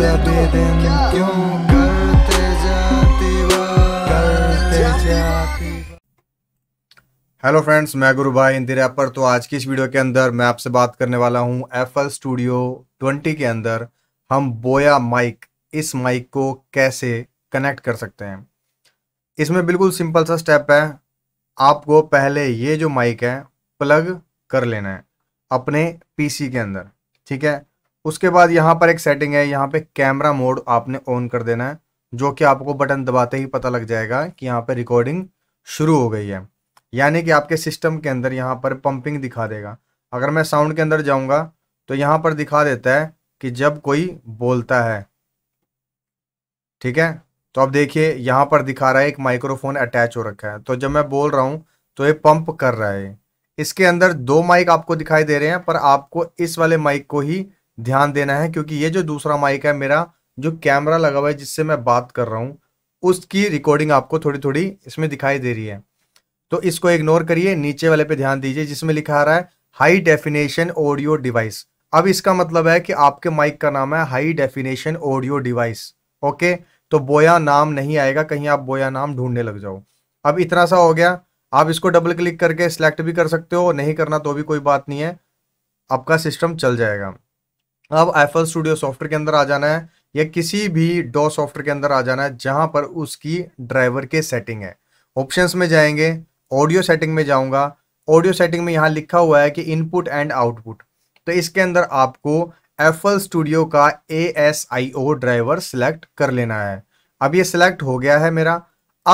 सभी दिन क्यों करते जाती करते जाती हेलो फ्रेंड्स मैं गुरु भाई इंदिर पर तो आज की इस वीडियो के अंदर मैं आपसे बात करने वाला हूं एल स्टूडियो 20 के अंदर हम बोया माइक इस माइक को कैसे कनेक्ट कर सकते हैं इसमें बिल्कुल सिंपल सा स्टेप है आपको पहले ये जो माइक है प्लग कर लेना है अपने पीसी के अंदर ठीक है उसके बाद यहाँ पर एक सेटिंग है यहाँ पे कैमरा मोड आपने ऑन कर देना है जो कि आपको बटन दबाते ही पता लग जाएगा कि यहाँ पे रिकॉर्डिंग शुरू हो गई है यानी कि आपके सिस्टम के अंदर यहाँ पर पंपिंग दिखा देगा अगर मैं साउंड के अंदर जाऊँगा तो यहाँ पर दिखा देता है कि जब कोई बोलता है ठीक है तो अब देखिए यहाँ पर दिखा रहा है एक माइक्रोफोन अटैच हो रखा है तो जब मैं बोल रहा हूँ तो ये पंप कर रहा है इसके अंदर दो माइक आपको दिखाई दे रहे हैं पर आपको इस वाले माइक को ही ध्यान देना है क्योंकि ये जो दूसरा माइक है मेरा जो कैमरा लगा हुआ है जिससे मैं बात कर रहा हूँ उसकी रिकॉर्डिंग आपको थोड़ी थोड़ी इसमें दिखाई दे रही है तो इसको इग्नोर करिए नीचे वाले पे ध्यान दीजिए जिसमें लिखा आ रहा है हाई डेफिनेशन ऑडियो डिवाइस अब इसका मतलब है कि आपके माइक का नाम है high definition audio device okay तो बोया नाम नहीं आएगा कहीं आप बोया नाम ढूंढने लग जाओ अब इतना सा हो गया आप इसको डबल क्लिक करके सिलेक्ट भी कर सकते हो नहीं करना तो भी कोई बात नहीं है आपका सिस्टम चल जाएगा अब एफल स्टूडियो सॉफ्टवेयर के अंदर आ जाना है या किसी भी डो सॉफ्टवेयर के अंदर आ जाना है जहां पर उसकी ड्राइवर के सेटिंग है ऑप्शंस में जाएंगे ऑडियो सेटिंग में जाऊंगा ऑडियो सेटिंग में यहाँ लिखा हुआ है कि इनपुट एंड आउटपुट तो इसके अंदर आपको एफल स्टूडियो का A S I O driver select कर लेना है अब ये सिलेक्ट हो गया है मेरा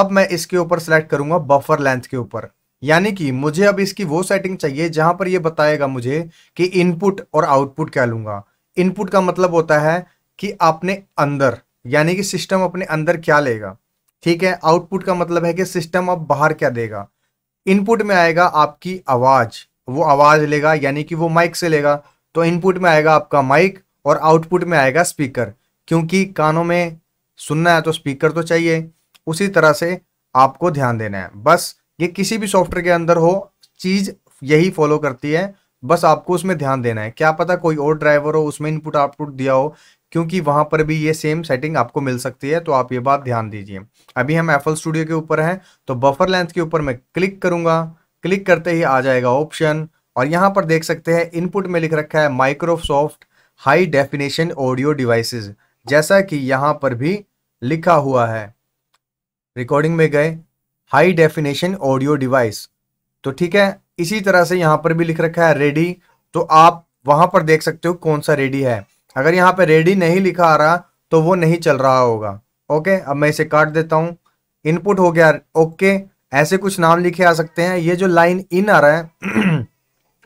अब मैं इसके ऊपर सिलेक्ट करूंगा बफर लेंथ के ऊपर यानी कि मुझे अब इसकी वो सेटिंग चाहिए जहां पर ये बताएगा मुझे कि इनपुट और आउटपुट क्या लूंगा इनपुट का मतलब होता है कि आपने अंदर यानी कि सिस्टम अपने अंदर क्या लेगा ठीक है आउटपुट का मतलब है कि सिस्टम अब बाहर क्या देगा इनपुट में आएगा आपकी आवाज़ वो आवाज़ लेगा यानी कि वो माइक से लेगा तो इनपुट में आएगा आपका माइक और आउटपुट में आएगा स्पीकर क्योंकि कानों में सुनना है तो स्पीकर तो चाहिए उसी तरह से आपको ध्यान देना है बस ये किसी भी सॉफ्टवेयर के अंदर हो चीज़ यही फॉलो करती है बस आपको उसमें ध्यान देना है क्या पता कोई और ड्राइवर हो उसमें इनपुट आउटपुट दिया हो क्योंकि वहां पर भी ये सेम सेटिंग आपको मिल सकती है तो आप ये बात ध्यान दीजिए अभी हम एफल स्टूडियो के ऊपर हैं तो बफर लेंथ के ऊपर मैं क्लिक करूंगा क्लिक करते ही आ जाएगा ऑप्शन और यहाँ पर देख सकते हैं इनपुट में लिख रखा है Microsoft high definition audio devices जैसा कि यहाँ पर भी लिखा हुआ है रिकॉर्डिंग में गए हाई डेफिनेशन ऑडियो डिवाइस तो ठीक है इसी तरह से यहाँ पर भी लिख रखा है रेडी तो आप वहां पर देख सकते हो कौन सा रेडी है अगर यहाँ पर रेडी नहीं लिखा आ रहा तो वो नहीं चल रहा होगा ओके अब मैं इसे काट देता हूँ इनपुट हो गया ओके ऐसे कुछ नाम लिखे आ सकते हैं ये जो लाइन इन आ रहा है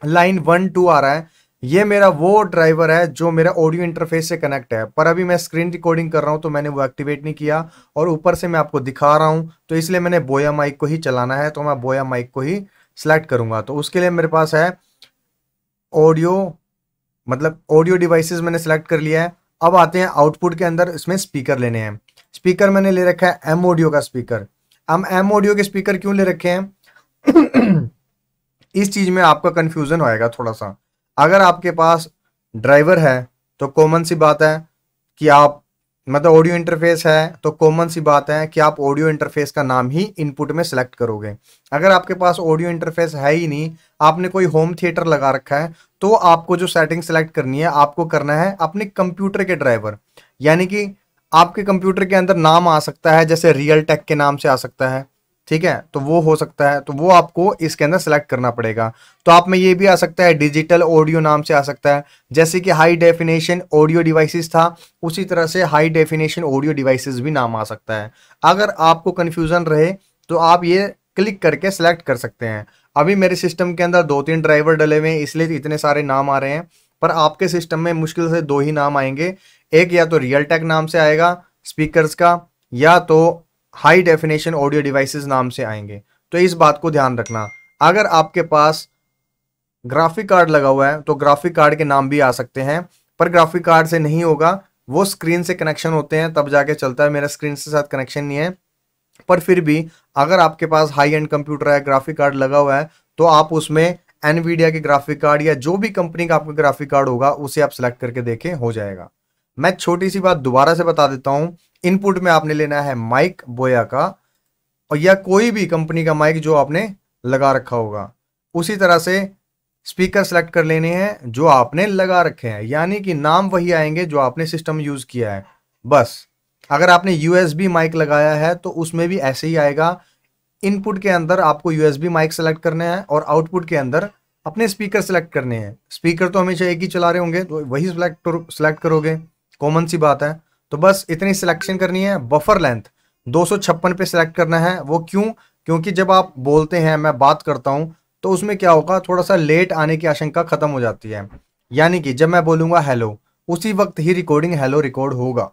लाइन वन टू आ रहा है ये मेरा वो ड्राइवर है जो मेरा ऑडियो इंटरफेस से कनेक्ट है पर अभी मैं स्क्रीन रिकॉर्डिंग कर रहा हूँ तो मैंने वो एक्टिवेट नहीं किया और ऊपर से मैं आपको दिखा रहा हूँ तो इसलिए मैंने बोया माइक को ही चलाना है तो मैं बोया माइक को ही सेलेक्ट करूंगा तो उसके लिए मेरे पास है ऑडियो मतलब ऑडियो डिवाइसेस मैंने सेलेक्ट कर लिया है अब आते हैं आउटपुट के अंदर इसमें स्पीकर लेने हैं स्पीकर मैंने ले रखा है एम ऑडियो का स्पीकर हम एम ऑडियो के स्पीकर क्यों ले रखे हैं इस चीज़ में आपका कंफ्यूजन होएगा थोड़ा सा अगर आपके पास ड्राइवर है तो कॉमन सी बात है कि आप मतलब ऑडियो इंटरफेस है तो कॉमन सी बात है कि आप ऑडियो इंटरफेस का नाम ही इनपुट में सेलेक्ट करोगे अगर आपके पास ऑडियो इंटरफेस है ही नहीं आपने कोई होम थिएटर लगा रखा है तो आपको जो सेटिंग सेलेक्ट करनी है आपको करना है अपने कंप्यूटर के ड्राइवर यानी कि आपके कंप्यूटर के अंदर नाम आ सकता है जैसे रियल टेक के नाम से आ सकता है ठीक है तो वो हो सकता है तो वो आपको इसके अंदर सेलेक्ट करना पड़ेगा तो आप में ये भी आ सकता है डिजिटल ऑडियो नाम से आ सकता है जैसे कि हाई डेफिनेशन ऑडियो डिवाइसेस था उसी तरह से हाई डेफिनेशन ऑडियो डिवाइसेस भी नाम आ सकता है अगर आपको कन्फ्यूज़न रहे तो आप ये क्लिक करके सेलेक्ट कर सकते हैं अभी मेरे सिस्टम के अंदर दो तीन ड्राइवर डले हुए हैं इसलिए तो इतने सारे नाम आ रहे हैं पर आपके सिस्टम में मुश्किल से दो ही नाम आएंगे एक या तो रियल टेक नाम से आएगा स्पीकर का या तो हाई डेफिनेशन ऑडियो डिवाइसेस नाम से आएंगे तो इस बात को ध्यान रखना अगर आपके पास ग्राफिक कार्ड लगा हुआ है तो ग्राफिक कार्ड के नाम भी आ सकते हैं पर ग्राफिक कार्ड से नहीं होगा वो स्क्रीन से कनेक्शन होते हैं तब जाके चलता है मेरा स्क्रीन से साथ कनेक्शन नहीं है पर फिर भी अगर आपके पास हाई एंड कंप्यूटर है ग्राफिक कार्ड लगा हुआ है तो आप उसमें एनवीडिया के ग्राफिक कार्ड या जो भी कंपनी का आपका ग्राफिक कार्ड होगा उसे आप सेलेक्ट करके देखें हो जाएगा मैं छोटी सी बात दोबारा से बता देता हूँ इनपुट में आपने लेना है माइक बोया का और या कोई भी कंपनी का माइक जो आपने लगा रखा होगा उसी तरह से स्पीकर सेलेक्ट कर लेने हैं जो आपने लगा रखे हैं यानी कि नाम वही आएंगे जो आपने सिस्टम यूज़ किया है बस अगर आपने यूएसबी माइक लगाया है तो उसमें भी ऐसे ही आएगा इनपुट के अंदर आपको यूएसबी माइक सेलेक्ट करने हैं और आउटपुट के अंदर अपने स्पीकर सेलेक्ट करने हैं स्पीकर तो हमेशा एक ही चला रहे होंगे तो वही सेलेक्ट सेलेक्ट करोगे कॉमन सी बात है तो बस इतनी सिलेक्शन करनी है बफर लेंथ दो पे सिलेक्ट करना है वो क्यों क्योंकि जब आप बोलते हैं मैं बात करता हूं तो उसमें क्या होगा थोड़ा सा लेट आने की आशंका खत्म हो जाती है यानी कि जब मैं बोलूंगा हेलो उसी वक्त ही रिकॉर्डिंग हेलो रिकॉर्ड होगा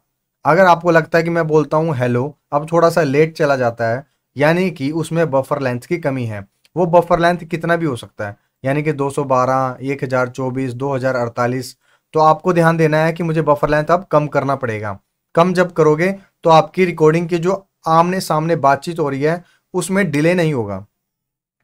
अगर आपको लगता है कि मैं बोलता हूँ हेलो अब थोड़ा सा लेट चला जाता है यानी कि उसमें बफर लेंथ की कमी है वो बफर लेंथ कितना भी हो सकता है यानी कि 212, 1024, 2048 तो आपको ध्यान देना है कि मुझे बफर लेंथ अब कम करना पड़ेगा कम जब करोगे तो आपकी रिकॉर्डिंग की जो आमने सामने बातचीत हो रही है उसमें डिले नहीं होगा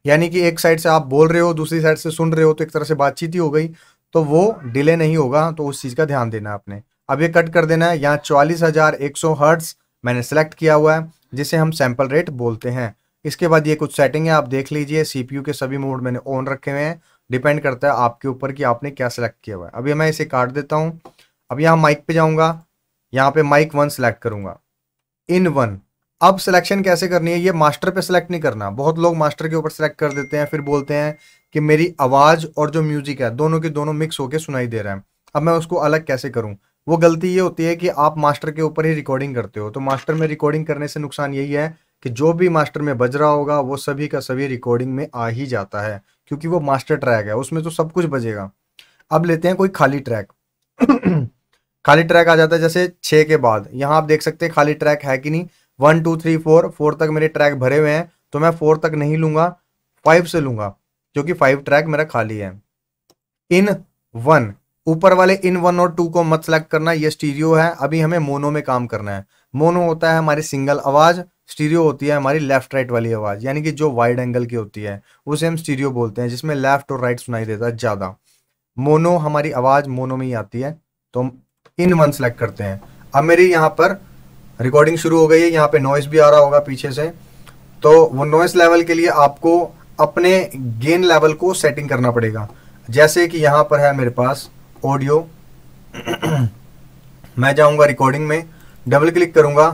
यानी कि एक साइड से आप बोल रहे हो दूसरी साइड से सुन रहे हो तो एक तरह से बातचीत ही हो गई तो वो डिले नहीं होगा तो उस चीज़ का ध्यान देना है आपने अब ये कट कर देना है यहाँ चौवालीस हज़ार एक सौ हर्ट्स मैंने सेलेक्ट किया हुआ है जिसे हम सैम्पल रेट बोलते हैं इसके बाद ये कुछ सेटिंग है आप देख लीजिए सीपीयू के सभी मोड मैंने ऑन रखे हुए हैं डिपेंड करता है आपके ऊपर कि आपने क्या सेलेक्ट किया हुआ है अभी मैं इसे काट देता हूँ अब यहाँ माइक पे जाऊँगा यहाँ पे माइक वन सेलेक्ट करूंगा इन वन अब सिलेक्शन कैसे करनी है ये मास्टर पे सिलेक्ट नहीं करना बहुत लोग मास्टर के ऊपर सिलेक्ट कर देते हैं फिर बोलते हैं कि मेरी आवाज़ और जो म्यूजिक है दोनों के दोनों मिक्स होकर सुनाई दे रहे हैं अब मैं उसको अलग कैसे करूँ वो गलती ये होती है कि आप मास्टर के ऊपर ही रिकॉर्डिंग करते हो तो मास्टर में रिकॉर्डिंग करने से नुकसान यही है कि जो भी मास्टर में बज रहा होगा वो सभी का सभी रिकॉर्डिंग में आ ही जाता है क्योंकि वो मास्टर ट्रैक है उसमें तो सब कुछ बजेगा अब लेते हैं कोई खाली ट्रैक खाली ट्रैक आ जाता है जैसे छः के बाद यहाँ आप देख सकते हैं खाली ट्रैक है कि नहीं one two three four four तक मेरे ट्रैक भरे हुए हैं तो मैं फोर तक नहीं लूंगा फाइव से लूंगा क्योंकि फाइव ट्रैक मेरा खाली है इन वन ऊपर वाले इन वन और टू को मत सेलेक्ट करना ये स्टीरियो है अभी हमें मोनो में काम करना है मोनो होता है हमारी सिंगल आवाज़ स्टीरियो होती है हमारी लेफ्ट राइट वाली आवाज़ यानी कि जो वाइड एंगल की होती है उसे हम स्टीरियो बोलते हैं जिसमें लेफ्ट और राइट सुनाई देता है ज़्यादा मोनो हमारी आवाज़ मोनो में ही आती है तो इन वन सेलेक्ट करते हैं अब मेरी यहाँ पर रिकॉर्डिंग शुरू हो गई है यहाँ पे नॉइस भी आ रहा होगा पीछे से तो वो नॉइस लेवल के लिए आपको अपने गेन लेवल को सेटिंग करना पड़ेगा जैसे कि यहाँ पर है मेरे पास ऑडियो मैं जाऊँगा रिकॉर्डिंग में डबल क्लिक करूँगा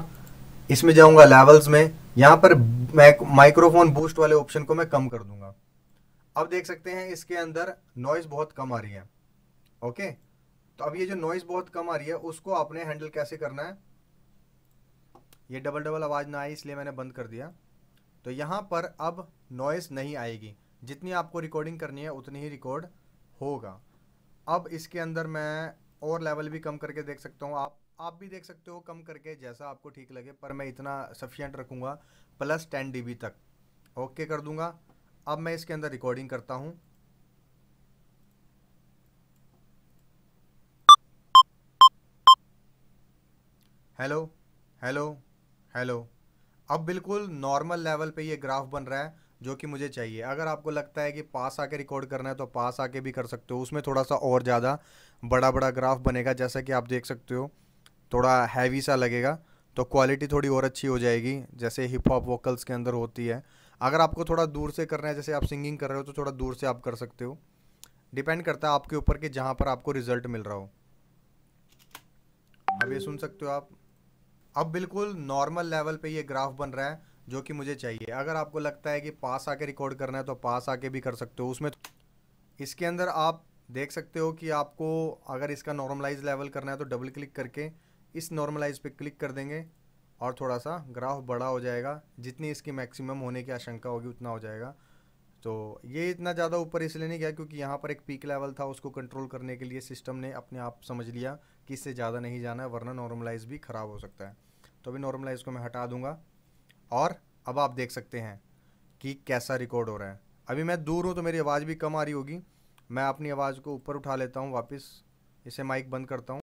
इसमें जाऊँगा लेवल्स में यहाँ पर मैं माइक्रोफोन बूस्ट वाले ऑप्शन को मैं कम कर दूँगा अब देख सकते हैं इसके अंदर नॉइज़ बहुत कम आ रही है ओके तो अब ये जो नॉइज़ बहुत कम आ रही है उसको आपने हैंडल कैसे करना है ये डबल डबल आवाज़ ना आई इसलिए मैंने बंद कर दिया तो यहाँ पर अब नॉइज़ नहीं आएगी जितनी आपको रिकॉर्डिंग करनी है उतनी ही रिकॉर्ड होगा अब इसके अंदर मैं और लेवल भी कम करके देख सकता हूँ आप आप भी देख सकते हो कम करके जैसा आपको ठीक लगे पर मैं इतना सफिशेंट रखूँगा प्लस टेन डी तक ओके कर दूँगा अब मैं इसके अंदर रिकॉर्डिंग करता हूँ हेलो हेलो हेलो अब बिल्कुल नॉर्मल लेवल पे ये ग्राफ बन रहा है जो कि मुझे चाहिए अगर आपको लगता है कि पास आके रिकॉर्ड करना है तो पास आके भी कर सकते हो उसमें थोड़ा सा और ज़्यादा बड़ा बड़ा ग्राफ बनेगा जैसा कि आप देख सकते हो थोड़ा हैवी सा लगेगा तो क्वालिटी थोड़ी और अच्छी हो जाएगी जैसे हिप हॉप वोकल्स के अंदर होती है अगर आपको थोड़ा दूर से करना है जैसे आप सिंगिंग कर रहे हो तो थोड़ा दूर से आप कर सकते हो डिपेंड करता है आपके ऊपर कि जहाँ पर आपको रिजल्ट मिल रहा हो अब ये सुन सकते हो आप अब बिल्कुल नॉर्मल लेवल पे ये ग्राफ बन रहा है जो कि मुझे चाहिए अगर आपको लगता है कि पास आके रिकॉर्ड करना है तो पास आके भी कर सकते हो उसमें इसके अंदर आप देख सकते हो कि आपको अगर इसका नॉर्मलाइज लेवल करना है तो डबल क्लिक करके इस नॉर्मलाइज पे क्लिक कर देंगे और थोड़ा सा ग्राफ बड़ा हो जाएगा जितनी इसकी मैक्सिमम होने की आशंका होगी उतना हो जाएगा तो ये इतना ज़्यादा ऊपर इसलिए नहीं गया क्योंकि यहाँ पर एक पीक लेवल था उसको कंट्रोल करने के लिए सिस्टम ने अपने आप समझ लिया कि इससे ज़्यादा नहीं जाना है वरना नॉर्मलाइज भी ख़राब हो सकता है तो अभी नॉर्मलाइज को मैं हटा दूँगा और अब आप देख सकते हैं कि कैसा रिकॉर्ड हो रहा है अभी मैं दूर हूँ तो मेरी आवाज़ भी कम आ रही होगी मैं अपनी आवाज़ को ऊपर उठा लेता हूँ वापस इसे माइक बंद करता हूँ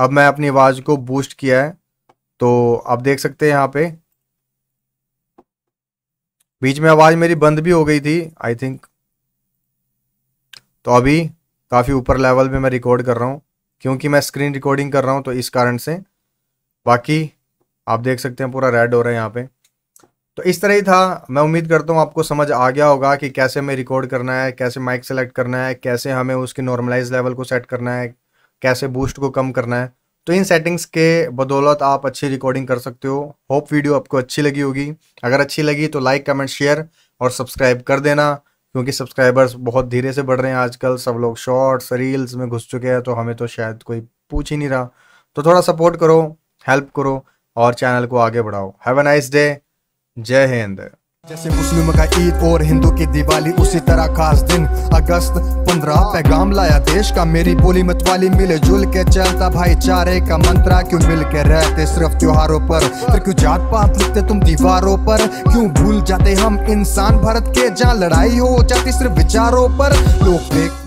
अब मैं अपनी आवाज़ को बूस्ट किया है तो आप देख सकते हैं यहाँ पे बीच में आवाज़ मेरी बंद भी हो गई थी आई थिंक तो अभी काफ़ी ऊपर लेवल पे मैं रिकॉर्ड कर रहा हूँ क्योंकि मैं स्क्रीन रिकॉर्डिंग कर रहा हूँ तो इस कारण से बाकी आप देख सकते हैं पूरा रेड हो रहा है यहाँ पे तो इस तरह ही था मैं उम्मीद करता हूँ आपको समझ आ गया होगा कि कैसे हमें रिकॉर्ड करना है कैसे माइक सेलेक्ट करना है कैसे हमें उसके नॉर्मलाइज लेवल को सेट करना है कैसे बूस्ट को कम करना है तो इन सेटिंग्स के बदौलत आप अच्छी रिकॉर्डिंग कर सकते हो होप वीडियो आपको अच्छी लगी होगी अगर अच्छी लगी तो लाइक कमेंट शेयर और सब्सक्राइब कर देना क्योंकि सब्सक्राइबर्स बहुत धीरे से बढ़ रहे हैं आजकल सब लोग शॉर्ट्स रील्स में घुस चुके हैं तो हमें तो शायद कोई पूछ ही नहीं रहा तो थोड़ा सपोर्ट करो हेल्प करो और चैनल को आगे बढ़ाओ हैव अ नाइस डे जय हिंद जैसे मुस्लिम का ईद और हिंदू की दिवाली उसी तरह खास दिन अगस्त पंद्रह पैगाम लाया देश का मेरी बोली मतवाली मिले जुल के चलता भाईचारे का मंत्रा क्यों मिल के रहते सिर्फ त्योहारों पर फिर क्यों जात पात लिखते तुम दीवारों पर क्यों भूल जाते हम इंसान भारत के जहाँ लड़ाई हो जाती सिर्फ विचारों पर लोग देख